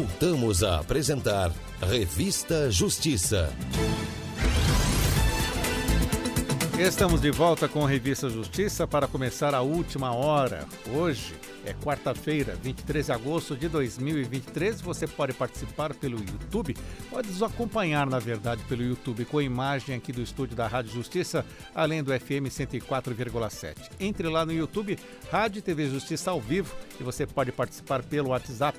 voltamos a apresentar Revista Justiça. Estamos de volta com Revista Justiça para começar a última hora. Hoje é quarta-feira, 23 de agosto de 2023. Você pode participar pelo YouTube, pode nos acompanhar, na verdade, pelo YouTube, com a imagem aqui do estúdio da Rádio Justiça, além do FM 104,7. Entre lá no YouTube, Rádio TV Justiça ao vivo, e você pode participar pelo WhatsApp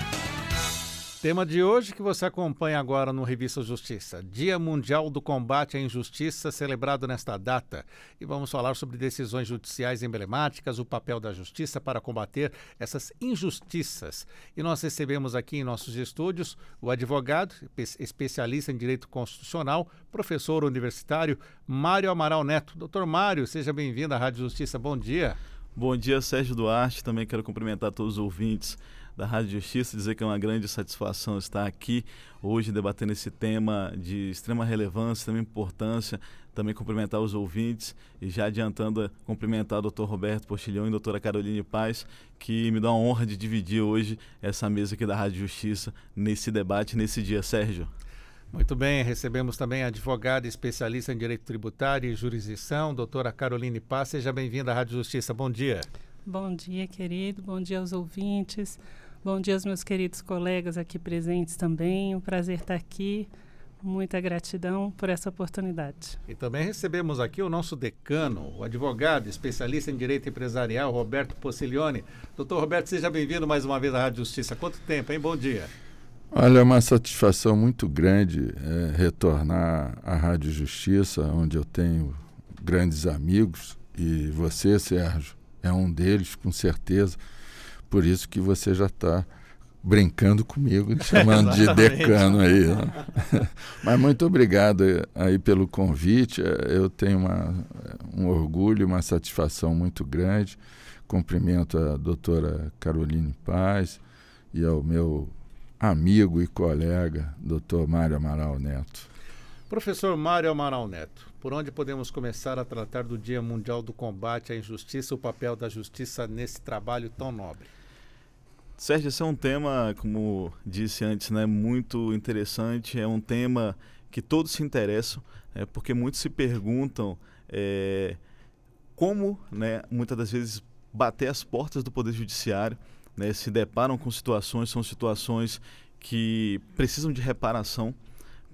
Tema de hoje que você acompanha agora no Revista Justiça, Dia Mundial do Combate à Injustiça, celebrado nesta data. E vamos falar sobre decisões judiciais emblemáticas, o papel da justiça para combater essas injustiças. E nós recebemos aqui em nossos estúdios o advogado, especialista em direito constitucional, professor universitário Mário Amaral Neto. Doutor Mário, seja bem-vindo à Rádio Justiça. Bom dia. Bom dia, Sérgio Duarte. Também quero cumprimentar todos os ouvintes da Rádio Justiça, dizer que é uma grande satisfação estar aqui hoje debatendo esse tema de extrema relevância, extrema importância, também cumprimentar os ouvintes e já adiantando é, cumprimentar o Dr. Roberto Postilhão e a doutora Caroline Paz, que me dá a honra de dividir hoje essa mesa aqui da Rádio Justiça nesse debate, nesse dia, Sérgio. Muito bem, recebemos também a advogada especialista em direito tributário e jurisdição, doutora Caroline Paz. Seja bem-vinda à Rádio Justiça. Bom dia. Bom dia, querido. Bom dia aos ouvintes. Bom dia aos meus queridos colegas aqui presentes também. Um prazer estar aqui. Muita gratidão por essa oportunidade. E também recebemos aqui o nosso decano, o advogado, especialista em direito empresarial, Roberto Possilione. Doutor Roberto, seja bem-vindo mais uma vez à Rádio Justiça. Quanto tempo, hein? Bom dia. Olha, é uma satisfação muito grande é, retornar à Rádio Justiça, onde eu tenho grandes amigos, e você, Sérgio, é um deles, com certeza. Por isso que você já está brincando comigo, te chamando de decano aí. Né? Mas muito obrigado aí pelo convite. Eu tenho uma, um orgulho, uma satisfação muito grande. Cumprimento a doutora Caroline Paz e ao meu amigo e colega, doutor Mário Amaral Neto. Professor Mário Amaral Neto, por onde podemos começar a tratar do Dia Mundial do Combate à Injustiça, o papel da justiça nesse trabalho tão nobre? Sérgio, esse é um tema, como disse antes, né, muito interessante. É um tema que todos se interessam, né, porque muitos se perguntam é, como, né, muitas das vezes, bater as portas do Poder Judiciário, né, se deparam com situações, são situações que precisam de reparação,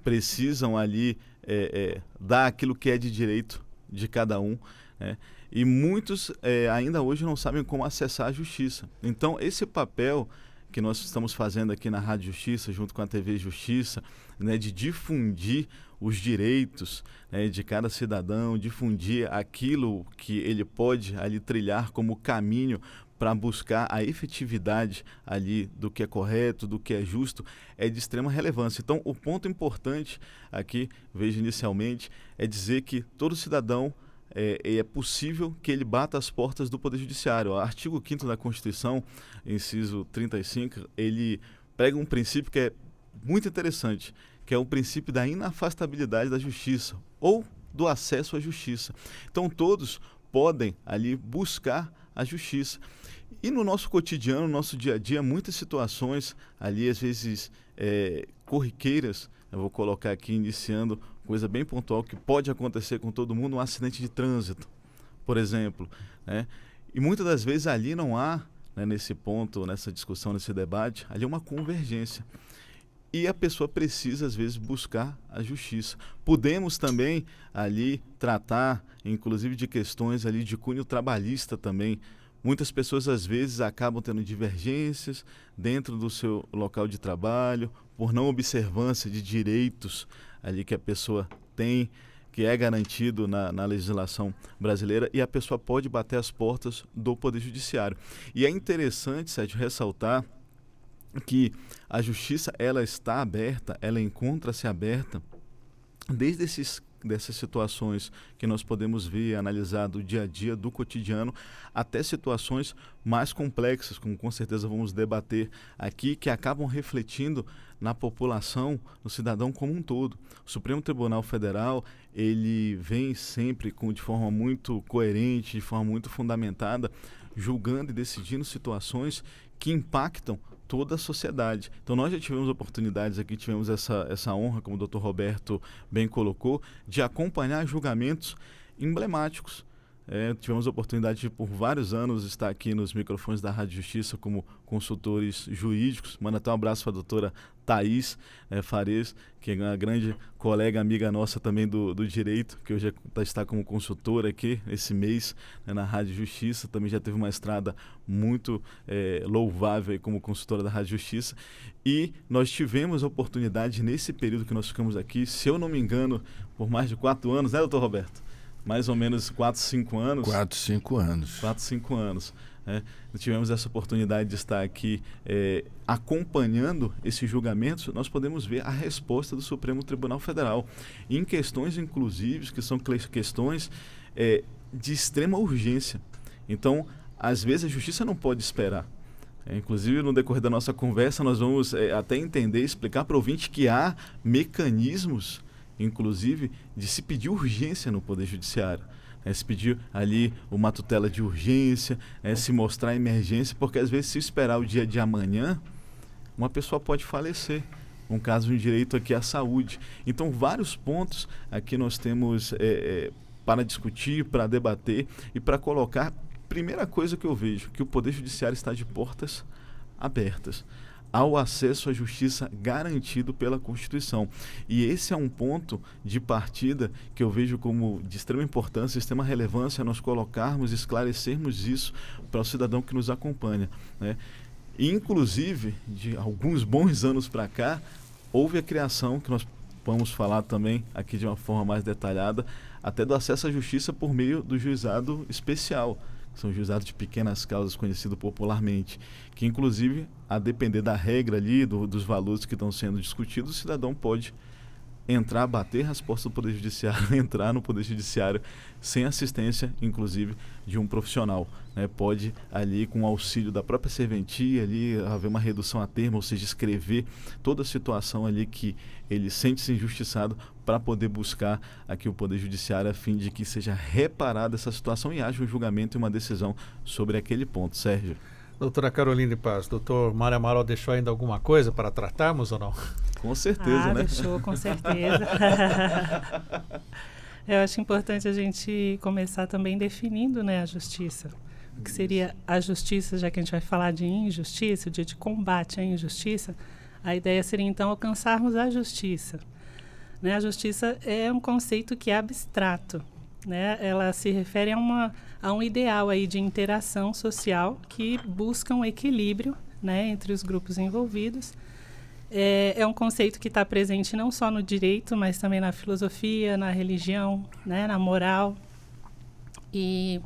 precisam ali é, é, dar aquilo que é de direito de cada um. Né? E muitos é, ainda hoje não sabem como acessar a justiça. Então, esse papel que nós estamos fazendo aqui na Rádio Justiça, junto com a TV Justiça, né, de difundir os direitos né, de cada cidadão, difundir aquilo que ele pode ali trilhar como caminho para buscar a efetividade ali do que é correto, do que é justo, é de extrema relevância. Então, o ponto importante aqui, veja inicialmente, é dizer que todo cidadão é, é, possível que ele bata as portas do Poder Judiciário. O artigo 5 da Constituição, inciso 35, ele prega um princípio que é muito interessante, que é o princípio da inafastabilidade da justiça ou do acesso à justiça. Então, todos podem ali buscar a justiça. E no nosso cotidiano, no nosso dia a dia, muitas situações ali, às vezes é, corriqueiras, eu vou colocar aqui iniciando coisa bem pontual que pode acontecer com todo mundo, um acidente de trânsito, por exemplo. Né? E muitas das vezes ali não há, né, nesse ponto, nessa discussão, nesse debate, ali é uma convergência. E a pessoa precisa, às vezes, buscar a justiça. Podemos também ali tratar, inclusive, de questões ali de cunho trabalhista também, Muitas pessoas às vezes acabam tendo divergências dentro do seu local de trabalho por não observância de direitos ali que a pessoa tem, que é garantido na, na legislação brasileira e a pessoa pode bater as portas do Poder Judiciário. E é interessante, Sérgio, ressaltar que a justiça ela está aberta, ela encontra-se aberta desde esses dessas situações que nós podemos ver, analisar do dia a dia, do cotidiano, até situações mais complexas, como com certeza vamos debater aqui, que acabam refletindo na população, no cidadão como um todo. O Supremo Tribunal Federal, ele vem sempre com, de forma muito coerente, de forma muito fundamentada, julgando e decidindo situações que impactam toda a sociedade. Então nós já tivemos oportunidades aqui, tivemos essa, essa honra, como o doutor Roberto bem colocou, de acompanhar julgamentos emblemáticos. É, tivemos a oportunidade de, por vários anos, estar aqui nos microfones da Rádio Justiça como consultores jurídicos. Manda até um abraço para a doutora Thaís é, Fares, que é uma grande colega, amiga nossa também do, do direito, que hoje é, tá, está como consultora aqui esse mês né, na Rádio Justiça, também já teve uma estrada muito é, louvável como consultora da Rádio Justiça. E nós tivemos a oportunidade, nesse período que nós ficamos aqui, se eu não me engano, por mais de quatro anos, né, doutor Roberto? Mais ou menos quatro, cinco anos. Quatro, cinco anos. Quatro, cinco anos. Né? Tivemos essa oportunidade de estar aqui é, acompanhando esses julgamentos, nós podemos ver a resposta do Supremo Tribunal Federal em questões, inclusive, que são questões é, de extrema urgência. Então, às vezes a justiça não pode esperar. É, inclusive, no decorrer da nossa conversa, nós vamos é, até entender, explicar para o ouvinte que há mecanismos, inclusive, de se pedir urgência no Poder Judiciário é, se pedir ali uma tutela de urgência, é, se mostrar emergência, porque às vezes se esperar o dia de amanhã, uma pessoa pode falecer um caso de direito aqui à saúde. Então, vários pontos aqui nós temos é, para discutir, para debater e para colocar. Primeira coisa que eu vejo, que o Poder Judiciário está de portas abertas ao acesso à justiça garantido pela Constituição. E esse é um ponto de partida que eu vejo como de extrema importância, de extrema relevância nós colocarmos, esclarecermos isso para o cidadão que nos acompanha. Né? inclusive, de alguns bons anos para cá, houve a criação, que nós vamos falar também aqui de uma forma mais detalhada, até do acesso à justiça por meio do juizado especial são juizados de pequenas causas, conhecido popularmente, que inclusive, a depender da regra ali, do, dos valores que estão sendo discutidos, o cidadão pode entrar, bater as portas do Poder Judiciário, entrar no Poder Judiciário sem assistência, inclusive, de um profissional. Né? Pode ali, com o auxílio da própria serventia, ali, haver uma redução a termo, ou seja, escrever toda a situação ali que ele sente-se injustiçado para poder buscar aqui o Poder Judiciário a fim de que seja reparada essa situação e haja um julgamento e uma decisão sobre aquele ponto. Sérgio. Doutora Caroline Paz, doutor Mário Amaral deixou ainda alguma coisa para tratarmos ou não? Com certeza, ah, né? Deixou, com certeza. Eu acho importante a gente começar também definindo né, a justiça. O que seria a justiça, já que a gente vai falar de injustiça, o dia de combate à injustiça, a ideia seria então alcançarmos a justiça. Né, a justiça é um conceito que é abstrato né? Ela se refere a, uma, a um ideal aí de interação social que busca um equilíbrio, né, entre os grupos envolvidos. É, é um conceito que está presente não só no direito, mas também na filosofia, na religião, né, na moral. E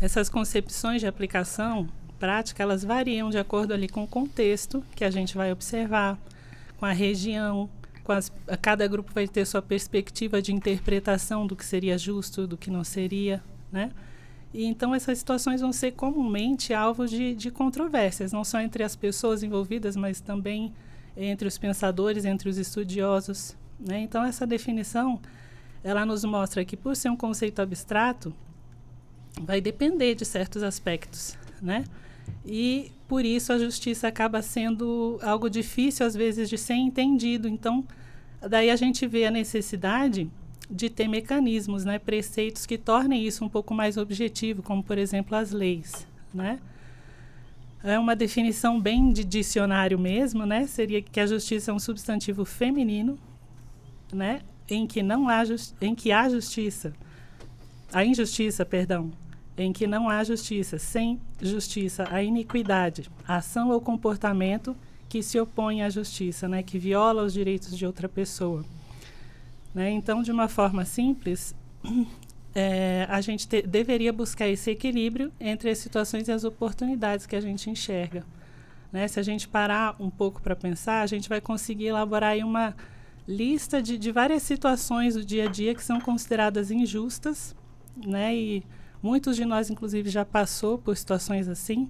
essas concepções de aplicação prática, elas variam de acordo ali com o contexto que a gente vai observar, com a região, as, cada grupo vai ter sua perspectiva de interpretação do que seria justo, do que não seria, né? E então essas situações vão ser comumente alvo de, de controvérsias, não só entre as pessoas envolvidas, mas também entre os pensadores, entre os estudiosos, né? Então essa definição, ela nos mostra que por ser um conceito abstrato, vai depender de certos aspectos, né? E por isso, a justiça acaba sendo algo difícil, às vezes, de ser entendido. Então, daí a gente vê a necessidade de ter mecanismos, né, preceitos que tornem isso um pouco mais objetivo, como, por exemplo, as leis. Né? É uma definição bem de dicionário mesmo, né? Seria que a justiça é um substantivo feminino, né? Em que não há em que há justiça, a injustiça, perdão, em que não há justiça, sem justiça, a iniquidade, a ação ou comportamento que se opõe à justiça, né, que viola os direitos de outra pessoa. Né? Então, de uma forma simples, é, a gente te, deveria buscar esse equilíbrio entre as situações e as oportunidades que a gente enxerga. Né? Se a gente parar um pouco para pensar, a gente vai conseguir elaborar uma lista de, de várias situações do dia a dia que são consideradas injustas né? e Muitos de nós, inclusive, já passou por situações assim,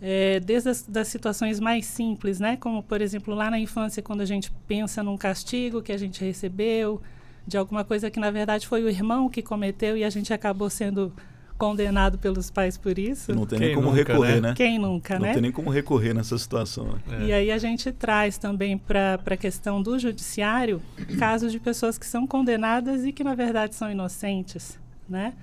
é, desde as das situações mais simples, né? Como, por exemplo, lá na infância, quando a gente pensa num castigo que a gente recebeu, de alguma coisa que, na verdade, foi o irmão que cometeu e a gente acabou sendo condenado pelos pais por isso. Não tem Quem nem como nunca, recorrer, né? né? Quem nunca, Não né? Não tem nem como recorrer nessa situação. Né? É. E aí a gente traz também para a questão do judiciário casos de pessoas que são condenadas e que, na verdade, são inocentes, né?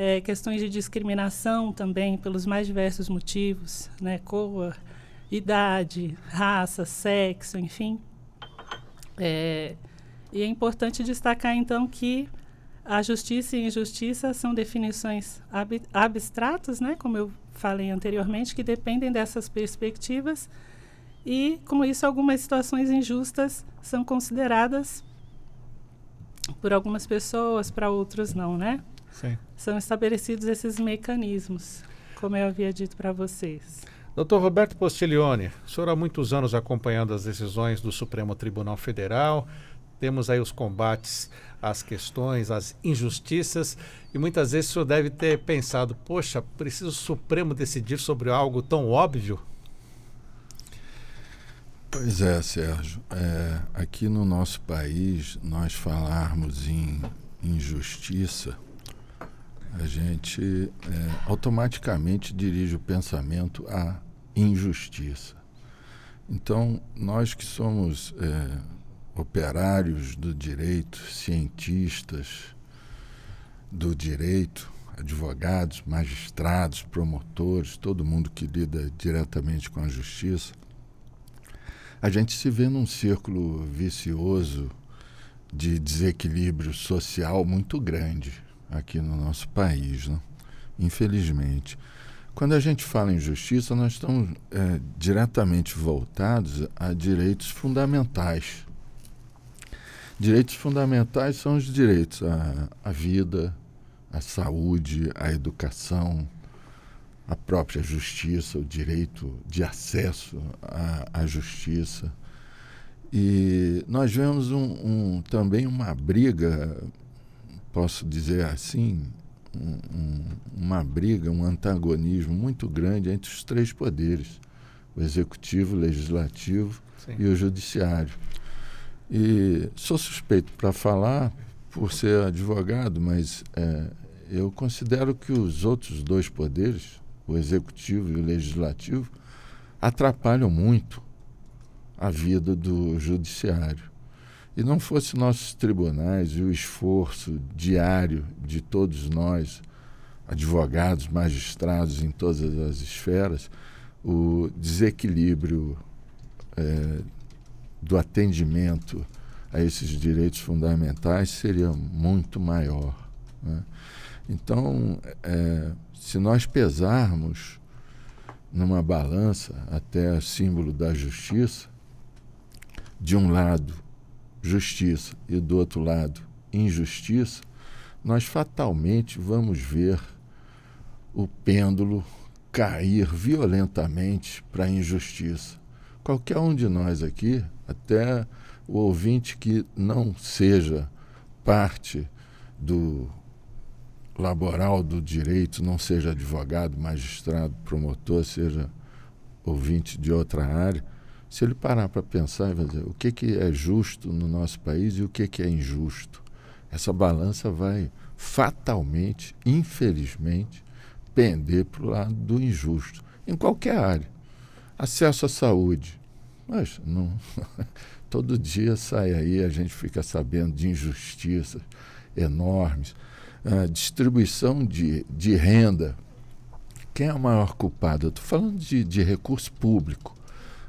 é, questões de discriminação também pelos mais diversos motivos, né, cor, idade, raça, sexo, enfim. É, e é importante destacar então que a justiça e injustiça são definições ab abstratas, né, como eu falei anteriormente, que dependem dessas perspectivas e com isso algumas situações injustas são consideradas por algumas pessoas, para outras não, né? Sim. São estabelecidos esses mecanismos, como eu havia dito para vocês. Doutor Roberto Postiglione, o senhor há muitos anos acompanhando as decisões do Supremo Tribunal Federal, temos aí os combates às questões, às injustiças, e muitas vezes o senhor deve ter pensado, poxa, precisa o Supremo decidir sobre algo tão óbvio? Pois é, Sérgio. É, aqui no nosso país, nós falarmos em injustiça a gente é, automaticamente dirige o pensamento à injustiça. Então, nós que somos é, operários do direito, cientistas do direito, advogados, magistrados, promotores, todo mundo que lida diretamente com a justiça, a gente se vê num círculo vicioso de desequilíbrio social muito grande aqui no nosso país, né? infelizmente. Quando a gente fala em justiça, nós estamos é, diretamente voltados a direitos fundamentais. Direitos fundamentais são os direitos à, à vida, à saúde, à educação, à própria justiça, o direito de acesso à, à justiça. E nós vemos um, um, também uma briga posso dizer assim, um, um, uma briga, um antagonismo muito grande entre os três poderes: o executivo, o legislativo Sim. e o judiciário. E sou suspeito para falar por ser advogado, mas é, eu considero que os outros dois poderes, o executivo e o legislativo, atrapalham muito a vida do judiciário. E não fosse nossos tribunais e o esforço diário de todos nós, advogados, magistrados em todas as esferas, o desequilíbrio é, do atendimento a esses direitos fundamentais seria muito maior. Né? Então, é, se nós pesarmos numa balança, até símbolo da justiça, de um lado, justiça e do outro lado injustiça, nós fatalmente vamos ver o pêndulo cair violentamente para a injustiça. Qualquer um de nós aqui, até o ouvinte que não seja parte do laboral do direito, não seja advogado, magistrado, promotor, seja ouvinte de outra área, se ele parar para pensar e dizer o que, que é justo no nosso país e o que, que é injusto, essa balança vai fatalmente, infelizmente, pender para o lado do injusto, em qualquer área. Acesso à saúde. Mas não, todo dia sai aí, a gente fica sabendo de injustiças enormes. Uh, distribuição de, de renda. Quem é o maior culpado? estou falando de, de recurso público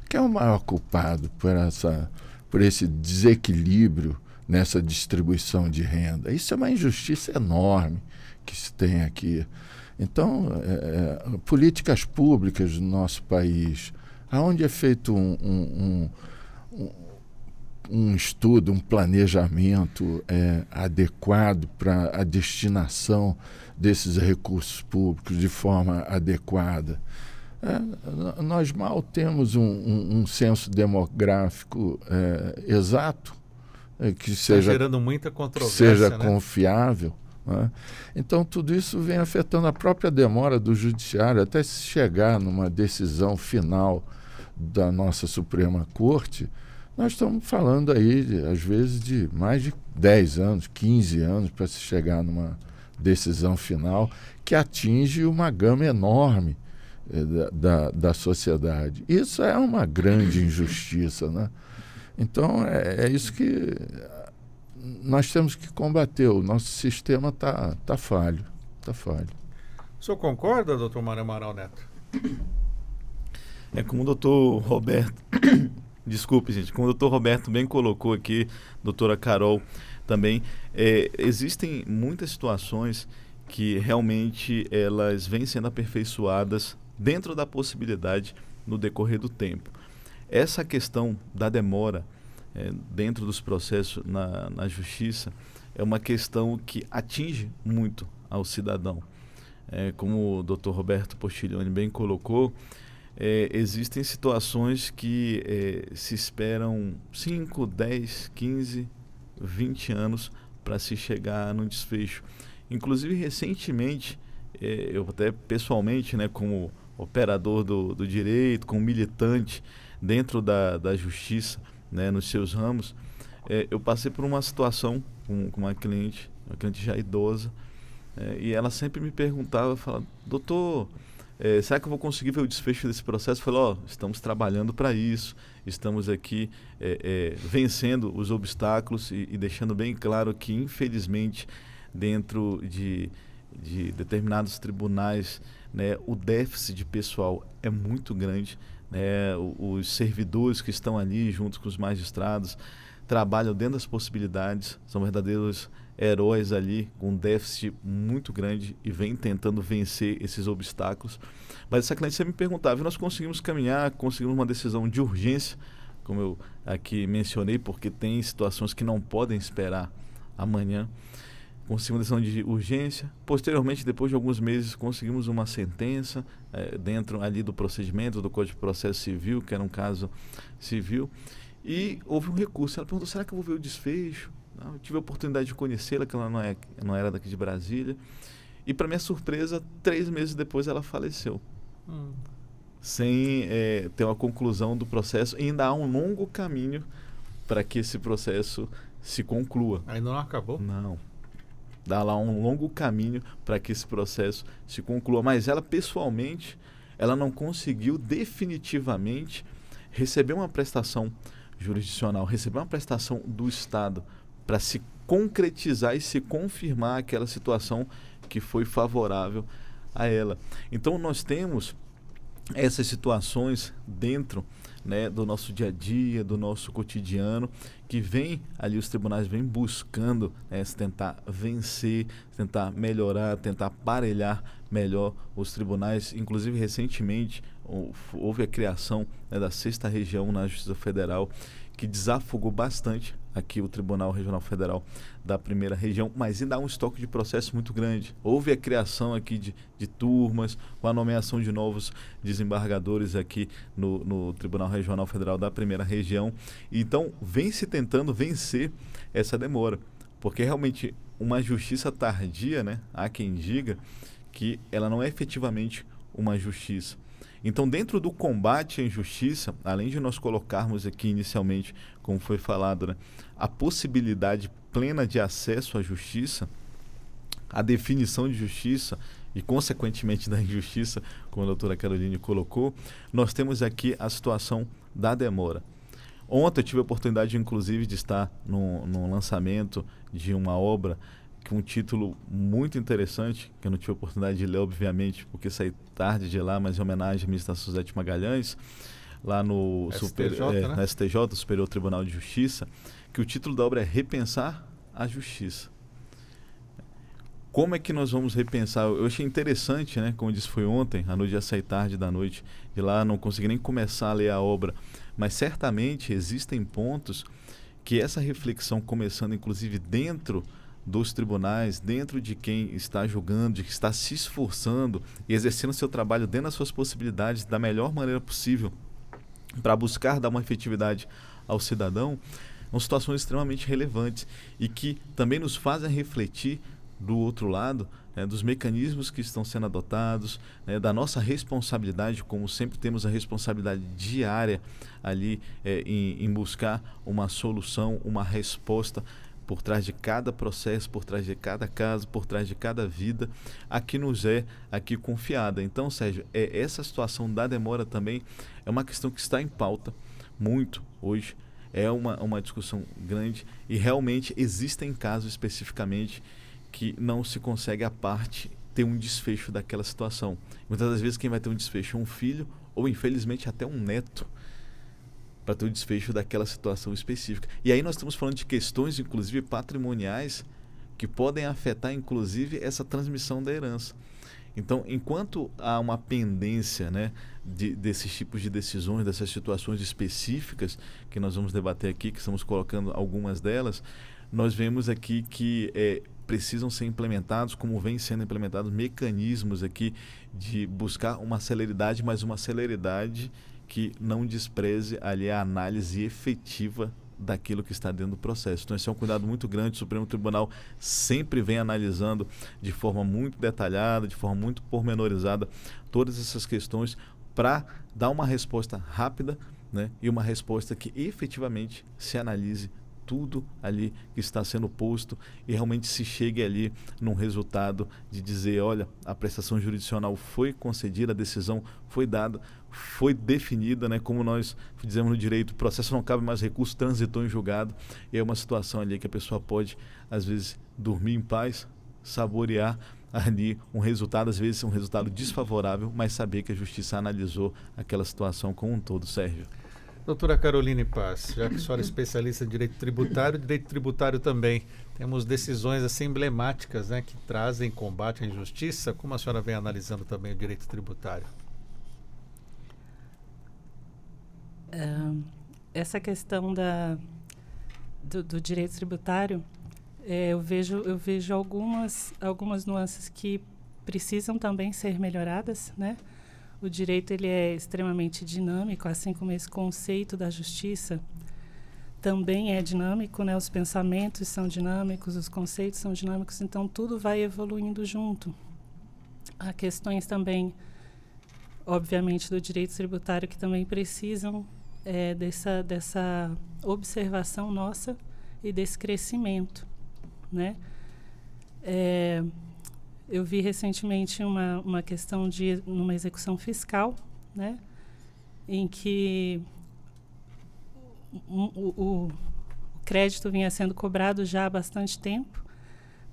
que é o maior culpado por, essa, por esse desequilíbrio nessa distribuição de renda. Isso é uma injustiça enorme que se tem aqui. Então, é, é políticas públicas do nosso país, aonde é feito um, um, um, um estudo, um planejamento é, adequado para a destinação desses recursos públicos de forma adequada. É, nós mal temos um, um, um demográfico é, exato é, que tá seja gerando muita controvérsia, seja né? confiável. Né? Então tudo isso vem afetando a própria demora do judiciário até se chegar numa decisão final da nossa Suprema Corte. Nós estamos falando aí, de, às vezes, de mais de 10 anos, 15 anos para se chegar numa decisão final que atinge uma gama enorme eh, da, da sociedade. Isso é uma grande injustiça. Né? Então, é, é isso que nós temos que combater. O nosso sistema está tá falho. Tá falho. O senhor concorda, doutor Mário Amaral Neto? É como o doutor Roberto. Desculpe, gente. Como o doutor Roberto bem colocou aqui, doutora Carol também, é, existem muitas situações que realmente elas vêm sendo aperfeiçoadas dentro da possibilidade no decorrer do tempo. Essa questão da demora é, dentro dos processos na, na justiça é uma questão que atinge muito ao cidadão. É, como o Dr. Roberto Postiglione bem colocou, é, existem situações que é, se esperam 5, 10, 15, 20 anos para se chegar num desfecho. Inclusive, recentemente, eu até pessoalmente, né, como operador do, do direito, com militante dentro da, da justiça, né, nos seus ramos, é, eu passei por uma situação com, com uma cliente, uma cliente já idosa, é, e ela sempre me perguntava, falava, doutor, é, será que eu vou conseguir ver o desfecho desse processo? Eu falei, ó, oh, estamos trabalhando para isso, estamos aqui é, é, vencendo os obstáculos e, e, deixando bem claro que, infelizmente, dentro de, de determinados tribunais né, o déficit de pessoal é muito grande. Né, os servidores que estão ali junto com os magistrados trabalham dentro das possibilidades, são verdadeiros heróis ali com um déficit muito grande e vem tentando vencer esses obstáculos. Mas essa cliente sempre me perguntava, nós conseguimos caminhar, conseguimos uma decisão de urgência, como eu aqui mencionei, porque tem situações que não podem esperar amanhã conseguimos decisão de urgência. Posteriormente, depois de alguns meses, conseguimos uma sentença é, dentro ali do procedimento do Código de Processo Civil, que era um caso civil, e houve um recurso. Ela perguntou: será que eu vou ver o desfecho? Não, eu tive a oportunidade de conhecê-la, que ela não, é, não era daqui de Brasília. E, para minha surpresa, três meses depois ela faleceu. Hum. Sem é, ter uma conclusão do processo. E ainda há um longo caminho para que esse processo se conclua. Ainda não acabou? Não. Dá lá um longo caminho para que esse processo se conclua. Mas ela, pessoalmente, ela não conseguiu definitivamente receber uma prestação jurisdicional, receber uma prestação do Estado para se concretizar e se confirmar aquela situação que foi favorável a ela. Então, nós temos essas situações dentro né, do nosso dia a dia, do nosso cotidiano, que vem ali, os tribunais vêm buscando né, se tentar vencer, tentar melhorar, tentar aparelhar melhor os tribunais. Inclusive, recentemente houve a criação né, da sexta região na Justiça Federal que desafogou bastante aqui o Tribunal Regional Federal da Primeira Região, mas ainda há um estoque de processo muito grande. Houve a criação aqui de, de turmas, com a nomeação de novos desembargadores aqui no, no Tribunal Regional Federal da Primeira Região. Então, vem se tentando vencer essa demora, porque realmente uma justiça tardia, né? Há quem diga que ela não é efetivamente uma justiça então, dentro do combate à injustiça, além de nós colocarmos aqui inicialmente, como foi falado, né, a possibilidade plena de acesso à justiça, a definição de justiça e, consequentemente, da injustiça, como a doutora Caroline colocou, nós temos aqui a situação da demora. Ontem eu tive a oportunidade, inclusive, de estar no, no lançamento de uma obra com um título muito interessante, que eu não tive a oportunidade de ler, obviamente, porque saí tarde de lá, mas em homenagem à ministra Suzete Magalhães, lá no STJ, super, é, né? STJ, Superior Tribunal de Justiça, que o título da obra é Repensar a Justiça. Como é que nós vamos repensar? Eu achei interessante, né? Como eu disse, foi ontem, à noite, já saí tarde da noite de lá, não consegui nem começar a ler a obra, mas certamente existem pontos que essa reflexão, começando inclusive dentro dos tribunais, dentro de quem está julgando, de que está se esforçando e exercendo seu trabalho dentro das suas possibilidades da melhor maneira possível para buscar dar uma efetividade ao cidadão, são situações extremamente relevantes e que também nos fazem refletir do outro lado né, dos mecanismos que estão sendo adotados, né, da nossa responsabilidade, como sempre temos a responsabilidade diária ali é, em, em buscar uma solução, uma resposta por trás de cada processo, por trás de cada caso, por trás de cada vida, a que nos é aqui confiada. Então, Sérgio, é, essa situação da demora também é uma questão que está em pauta muito hoje. É uma, uma discussão grande e realmente existem casos especificamente que não se consegue a parte ter um desfecho daquela situação. Muitas das vezes quem vai ter um desfecho é um filho ou infelizmente até um neto para ter o desfecho daquela situação específica. E aí nós estamos falando de questões, inclusive patrimoniais, que podem afetar, inclusive, essa transmissão da herança. Então, enquanto há uma pendência né, de, desses tipos de decisões, dessas situações específicas que nós vamos debater aqui, que estamos colocando algumas delas, nós vemos aqui que é, precisam ser implementados, como vem sendo implementados, mecanismos aqui de buscar uma celeridade, mas uma celeridade que não despreze ali a análise efetiva daquilo que está dentro do processo. Então, esse é um cuidado muito grande. O Supremo Tribunal sempre vem analisando de forma muito detalhada, de forma muito pormenorizada, todas essas questões para dar uma resposta rápida né, e uma resposta que efetivamente se analise tudo ali que está sendo posto e realmente se chegue ali num resultado de dizer, olha, a prestação jurisdicional foi concedida, a decisão foi dada, foi definida, né, como nós dizemos no direito, o processo não cabe mais recurso, transitou em julgado, e é uma situação ali que a pessoa pode às vezes dormir em paz, saborear ali um resultado, às vezes um resultado desfavorável, mas saber que a justiça analisou aquela situação como um todo, Sérgio. Doutora Caroline Paz, já que a senhora é especialista em direito tributário, direito tributário também. Temos decisões assim emblemáticas né, que trazem combate à injustiça. Como a senhora vem analisando também o direito tributário? Uh, essa questão da, do, do direito tributário, é, eu vejo, eu vejo algumas, algumas nuances que precisam também ser melhoradas, né? O direito ele é extremamente dinâmico, assim como esse conceito da justiça também é dinâmico, né? Os pensamentos são dinâmicos, os conceitos são dinâmicos, então tudo vai evoluindo junto. Há questões também, obviamente, do direito tributário que também precisam é, dessa dessa observação nossa e desse crescimento, né? É, eu vi recentemente uma, uma questão de uma execução fiscal, né, em que o, o, o crédito vinha sendo cobrado já há bastante tempo,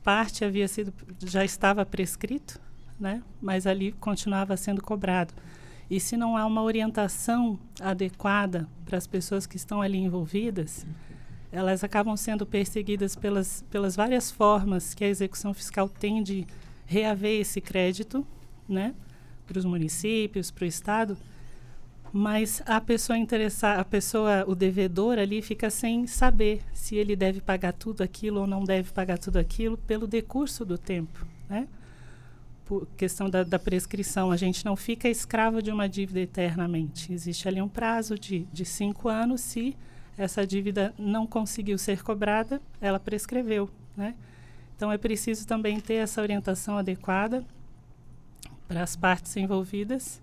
parte havia sido já estava prescrito, né, mas ali continuava sendo cobrado. E se não há uma orientação adequada para as pessoas que estão ali envolvidas, elas acabam sendo perseguidas pelas, pelas várias formas que a execução fiscal tem de reaver esse crédito, né, para os municípios, para o estado, mas a pessoa interessar, a pessoa, o devedor ali fica sem saber se ele deve pagar tudo aquilo ou não deve pagar tudo aquilo pelo decurso do tempo, né? Por questão da, da prescrição, a gente não fica escravo de uma dívida eternamente. Existe ali um prazo de, de cinco anos. Se essa dívida não conseguiu ser cobrada, ela prescreveu, né? Então, é preciso também ter essa orientação adequada para as partes envolvidas.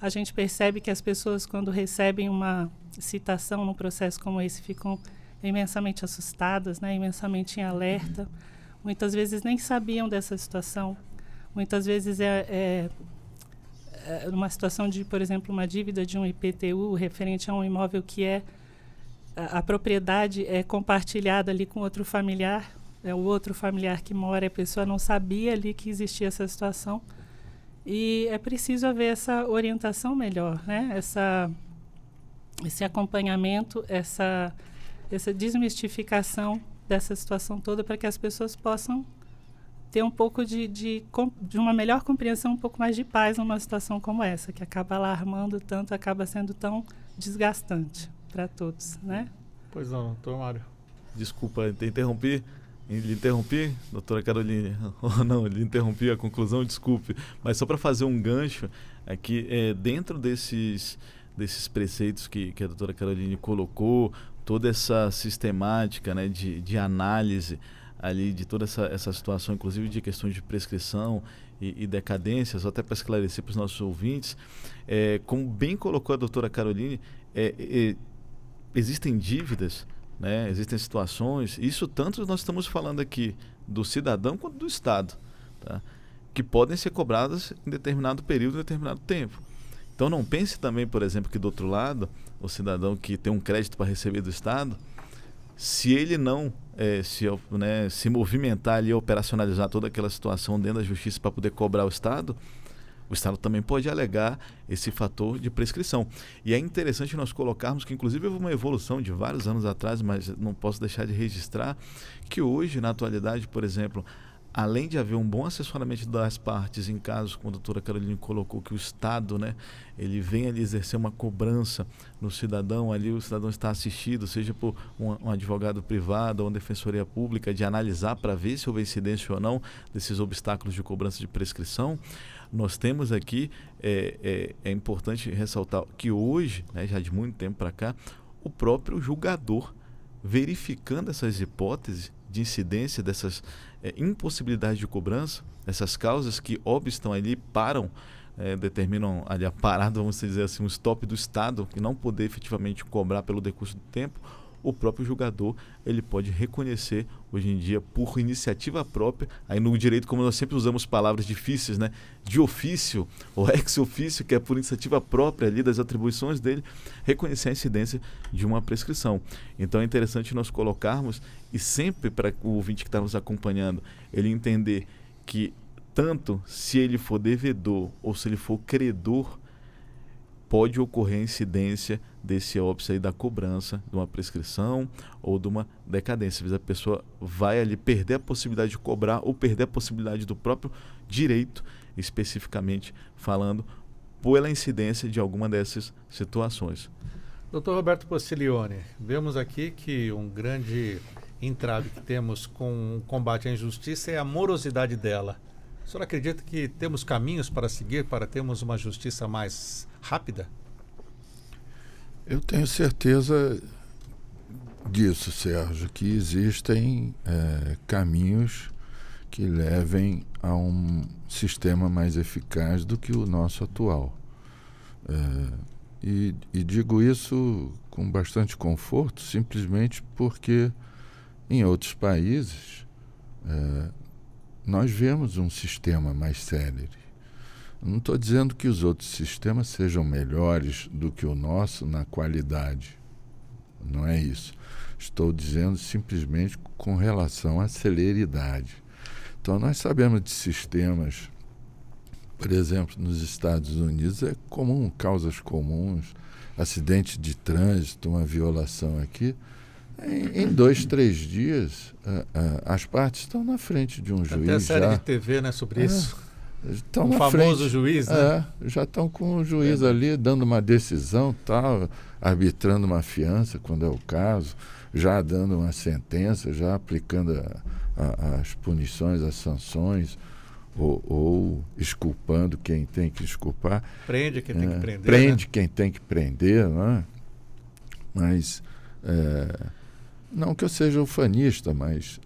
A gente percebe que as pessoas, quando recebem uma citação num processo como esse, ficam imensamente assustadas, né? imensamente em alerta. Muitas vezes nem sabiam dessa situação. Muitas vezes é, é, é situação de, por exemplo, uma dívida de um IPTU referente a um imóvel que é a, a, propriedade é compartilhada ali com outro familiar é o outro familiar que mora, a pessoa não sabia ali que existia essa situação. E é preciso haver essa orientação melhor, né? Essa, esse acompanhamento, essa, essa desmistificação dessa situação toda para que as pessoas possam ter um pouco de, de, de, uma melhor compreensão, um pouco mais de paz numa situação como essa, que acaba alarmando tanto, acaba sendo tão desgastante para todos, né? Pois não, doutor Mário. Desculpa, interromper lhe interrompi, doutora Carolina, ou oh, não, lhe interrompi a conclusão, desculpe, mas só para fazer um gancho, é que é, dentro desses, desses preceitos que, que a doutora Caroline colocou, toda essa sistemática né, de, de análise ali de toda essa, essa situação, inclusive de questões de prescrição e, e decadências, até para esclarecer para os nossos ouvintes, é, como bem colocou a doutora Caroline, é, é, existem dívidas né? Existem situações, isso tanto nós estamos falando aqui do cidadão quanto do Estado, tá? que podem ser cobradas em determinado período, em determinado tempo. Então não pense também, por exemplo, que do outro lado, o cidadão que tem um crédito para receber do Estado, se ele não é, se, né, se movimentar e operacionalizar toda aquela situação dentro da justiça para poder cobrar o Estado, o Estado também pode alegar esse fator de prescrição. E é interessante nós colocarmos que, inclusive, houve uma evolução de vários anos atrás, mas não posso deixar de registrar, que hoje, na atualidade, por exemplo, além de haver um bom assessoramento das partes em casos como a doutora Carolina colocou que o Estado, né, ele vem ali exercer uma cobrança no cidadão, ali o cidadão está assistido, seja por um, um advogado privado ou uma defensoria pública, de analisar para ver se houve incidência ou não desses obstáculos de cobrança de prescrição, nós temos aqui, é, é, é importante ressaltar que hoje, né, já de muito tempo para cá, o próprio julgador verificando essas hipóteses de incidência dessas é, impossibilidades de cobrança, essas causas que obstam ali, param, é, determinam ali a parada, vamos dizer assim, um stop do Estado, que não poder efetivamente cobrar pelo decurso do tempo, o próprio julgador ele pode reconhecer hoje em dia por iniciativa própria, aí no direito como nós sempre usamos palavras difíceis, né, de ofício ou ex ofício, que é por iniciativa própria ali das atribuições dele, reconhecer a incidência de uma prescrição. Então é interessante nós colocarmos e sempre para o ouvinte que está nos acompanhando, ele entender que tanto se ele for devedor ou se ele for credor, pode ocorrer incidência desse óbice aí da cobrança de uma prescrição ou de uma decadência. Às vezes a pessoa vai ali perder a possibilidade de cobrar ou perder a possibilidade do próprio direito, especificamente falando, pela incidência de alguma dessas situações. Doutor Roberto Postiglione, vemos aqui que um grande entrave que temos com o combate à injustiça é a morosidade dela. O senhor acredita que temos caminhos para seguir para termos uma justiça mais rápida? Eu tenho certeza disso, Sérgio, que existem é, caminhos que levem a um sistema mais eficaz do que o nosso atual. É, e, e, digo isso com bastante conforto, simplesmente porque em outros países é, nós vemos um sistema mais célere. Não estou dizendo que os outros sistemas sejam melhores do que o nosso na qualidade. Não é isso. Estou dizendo simplesmente com relação à celeridade. Então, nós sabemos de sistemas, por exemplo, nos Estados Unidos, é comum, causas comuns, acidente de trânsito, uma violação aqui. Em, em dois, três dias, uh, uh, as partes estão na frente de um Até juiz. Até série já. de TV né, sobre é. isso. Estão o famoso frente. juiz, é, né? É, já estão com o juiz é. ali dando uma decisão, tal, arbitrando uma fiança, quando é o caso, já dando uma sentença, já aplicando a, a, as punições, as sanções, ou, ou quem tem que exculpar. Prende quem é, tem que é, prender. Prende né? quem tem que prender, né? Mas, é, não que eu seja ufanista, mas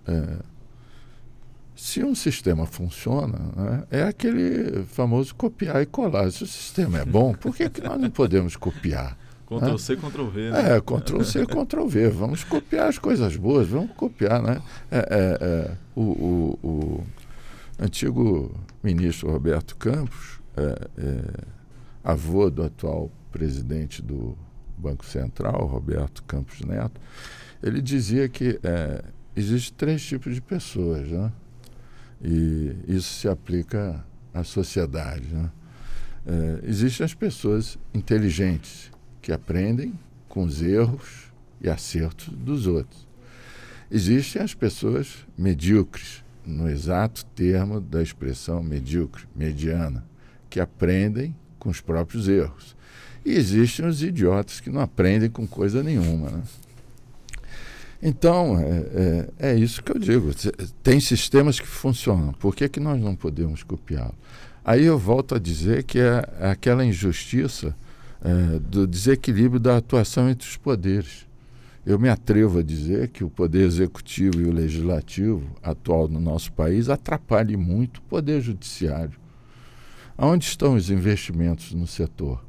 se um sistema funciona, né, é aquele famoso copiar e colar. Se o sistema é bom, por que, que nós não podemos copiar? Né? Ctrl-C, Ctrl-V. Né? É, Ctrl-C, Ctrl-V. Vamos copiar as coisas boas, vamos copiar. Né? É, é, é, o, o, o, antigo ministro Roberto Campos, é, é, avô do atual presidente do Banco Central, Roberto Campos Neto, ele dizia que é, existem três tipos de pessoas, né? E isso se aplica à sociedade. Né? É, existem as pessoas inteligentes que aprendem com os erros e acertos dos outros. Existem as pessoas medíocres, no exato termo da expressão medíocre, mediana, que aprendem com os próprios erros. E existem os idiotas que não aprendem com coisa nenhuma. Né? Então, é, é, é, isso que eu digo. Tem sistemas que funcionam. Por que, que nós não podemos copiá-lo? Aí eu volto a dizer que é aquela injustiça é, do desequilíbrio da atuação entre os poderes. Eu me atrevo a dizer que o poder executivo e o legislativo atual no nosso país atrapalham muito o poder judiciário. Onde estão os investimentos no setor?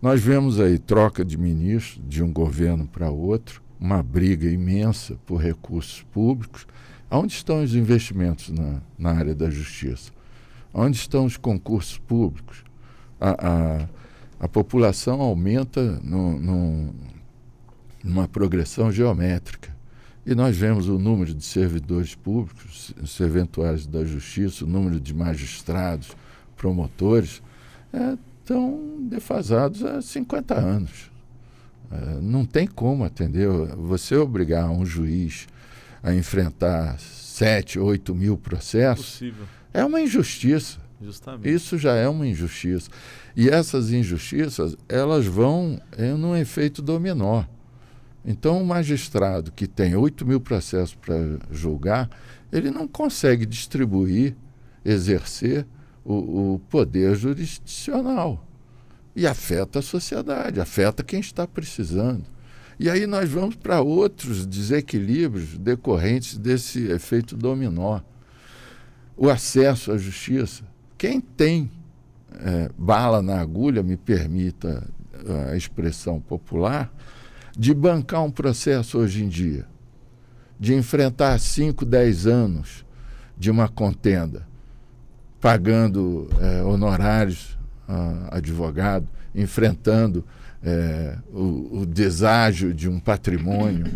Nós vemos aí troca de ministros de um governo para outro uma briga imensa por recursos públicos. Onde estão os investimentos na, na área da justiça? Onde estão os concursos públicos? A, a, a população aumenta no, no, numa progressão geométrica. E nós vemos o número de servidores públicos, serventuários da justiça, o número de magistrados, promotores, é, estão defasados há 50 anos. Eh, não tem como, entendeu? Você obrigar um juiz a enfrentar 7, 8 mil processos é, é uma injustiça. Justamente. Isso já é uma injustiça. E essas injustiças, elas vão em eh, num efeito dominó. Então, o um magistrado que tem 8 mil processos para julgar, ele não consegue distribuir, exercer o, o poder jurisdicional. E afeta a sociedade, afeta quem está precisando. E aí nós vamos para outros desequilíbrios decorrentes desse efeito dominó. O acesso à justiça. Quem tem é, bala na agulha, me permita a expressão popular, de bancar um processo hoje em dia, de enfrentar 5, 10 anos de uma contenda, pagando é, honorários uh, advogado, enfrentando é, o, o, deságio de um patrimônio,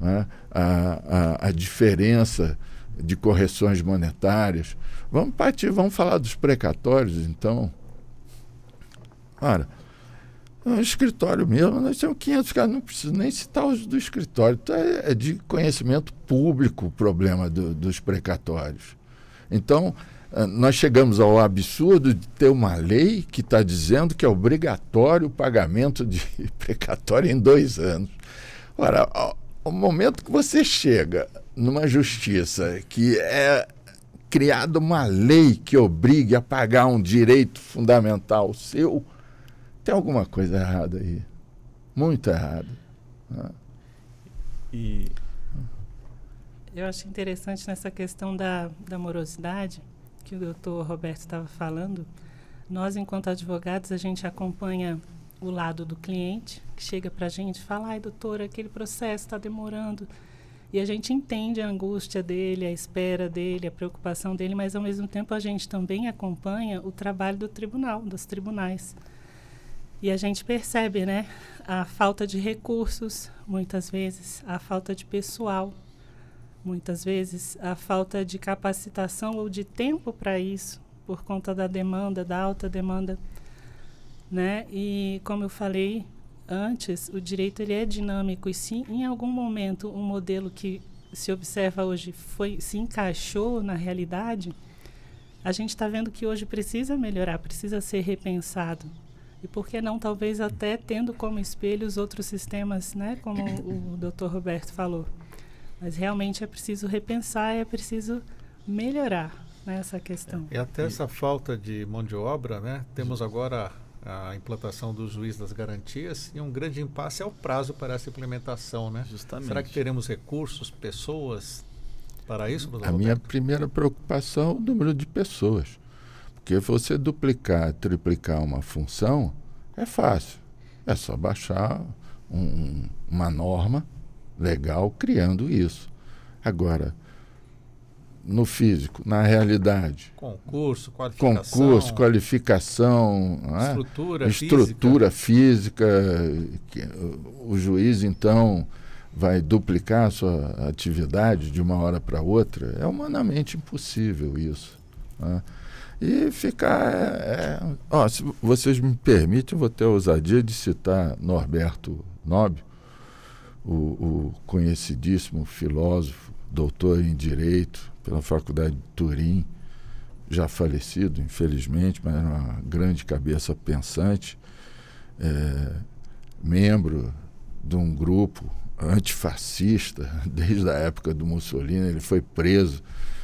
né? a, a, a, diferença de correções monetárias. Vamos partir, vamos falar dos precatórios, então. Ora, no é escritório mesmo, nós temos 500 casos, não preciso nem citar os do escritório, então é, é de conhecimento público o problema do, dos precatórios. Então, ah, nós chegamos ao absurdo de ter uma lei que está dizendo que é obrigatório o pagamento de precatório em dois anos. Ora, o momento que você chega numa justiça que é criada uma lei que obrigue a pagar um direito fundamental seu, tem alguma coisa errada aí. Muito errada. Né? E eu acho interessante nessa questão da, da morosidade que o doutor Roberto estava falando, nós, enquanto advogados, a gente acompanha o lado do cliente, que chega para a gente e fala, ai, doutor, aquele processo está demorando. E a gente entende a angústia dele, a espera dele, a preocupação dele, mas, ao mesmo tempo, a gente também acompanha o trabalho do tribunal, dos tribunais. E a gente percebe, né, a falta de recursos, muitas vezes, a falta de pessoal muitas vezes, a falta de capacitação ou de tempo para isso, por conta da demanda, da alta demanda, né? E como eu falei antes, o direito ele é dinâmico e se em algum momento um modelo que se observa hoje foi se encaixou na realidade, a gente está vendo que hoje precisa melhorar, precisa ser repensado. E por que não, talvez até tendo como espelho os outros sistemas, né, como o, o Dr. Roberto falou. Mas realmente é preciso repensar, é preciso melhorar nessa né, questão. É, e até essa falta de mão de obra, né? Temos agora a implantação do juiz das garantias e um grande impasse é o prazo para essa implementação, né? Justamente. Será que teremos recursos, pessoas para isso? A Roberto? minha primeira preocupação é o número de pessoas, porque você duplicar, triplicar uma função é fácil, é só baixar um, uma norma legal criando isso. Agora, no físico, na realidade. Concurso, qualificação. Concurso, qualificação. Estrutura, é? estrutura física. física. O juiz, então, vai duplicar a sua atividade de uma hora para outra. É humanamente impossível isso. É? E ficar. É, é ó, se vocês me permitem, eu vou ter a ousadia de citar Norberto Nobre o, o conhecidíssimo filósofo, doutor em Direito pela Faculdade de Turim, já falecido, infelizmente, mas era uma grande cabeça pensante, é, membro de um grupo antifascista desde a época do Mussolini. Ele foi preso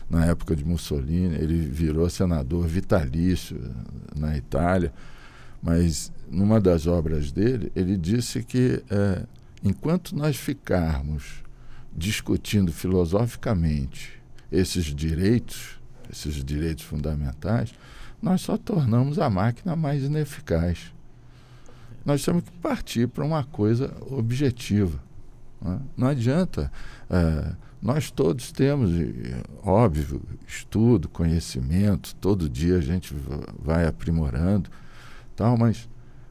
na época de Mussolini, ele virou senador vitalício eh, na Itália, mas numa das obras dele, ele disse que é, enquanto nós ficarmos discutindo filosoficamente esses direitos, esses direitos fundamentais, nós só tornamos a máquina mais ineficaz. Nós temos que partir para uma coisa objetiva. Né? Não adianta. Eh, nós todos temos, óbvio, estudo, conhecimento, todo dia a gente vai aprimorando, tal, mas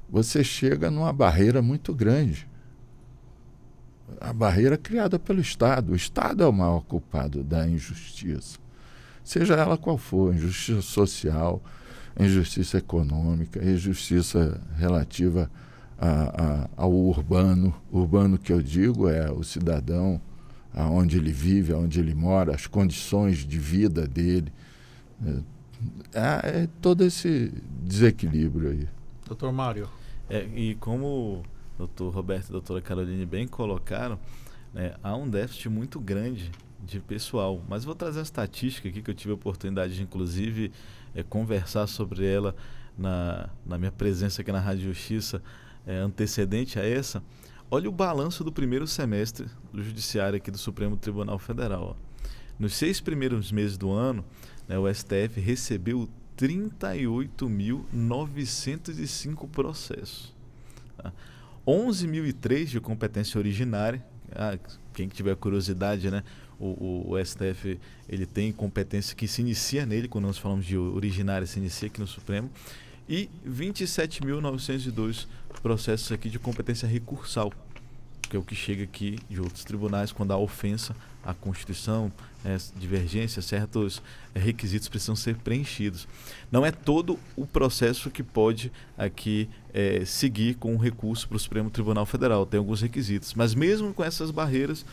você chega numa barreira muito grande a barreira criada pelo Estado. O Estado é o maior culpado da injustiça, seja ela qual for injustiça social, injustiça econômica, injustiça relativa a, a, ao urbano. O urbano que eu digo é o cidadão, aonde ele vive, aonde ele mora, as condições de vida dele. É, é, é todo esse desequilíbrio aí. Doutor Mário. É, e como doutor Roberto e doutora Caroline bem colocaram, né, há um déficit muito grande de pessoal. Mas vou trazer a estatística aqui que eu tive a oportunidade de, inclusive, é, conversar sobre ela na, na minha presença aqui na Rádio Justiça, é, antecedente a essa. Olha o balanço do primeiro semestre do Judiciário aqui do Supremo Tribunal Federal. Ó. Nos seis primeiros meses do ano, né, o STF recebeu 38.905 processos. Tá? 11.003 de competência originária. Ah, quem tiver curiosidade, né? O, o, o, STF ele tem competência que se inicia nele, quando nós falamos de originária, se inicia aqui no Supremo. E 27.902 processos aqui de competência recursal, que é o que chega aqui de outros tribunais quando há ofensa à Constituição, é, divergências, certos é, requisitos precisam ser preenchidos. Não é todo o processo que pode aqui é, seguir com o recurso para o Supremo Tribunal Federal, tem alguns requisitos. Mas mesmo com essas barreiras,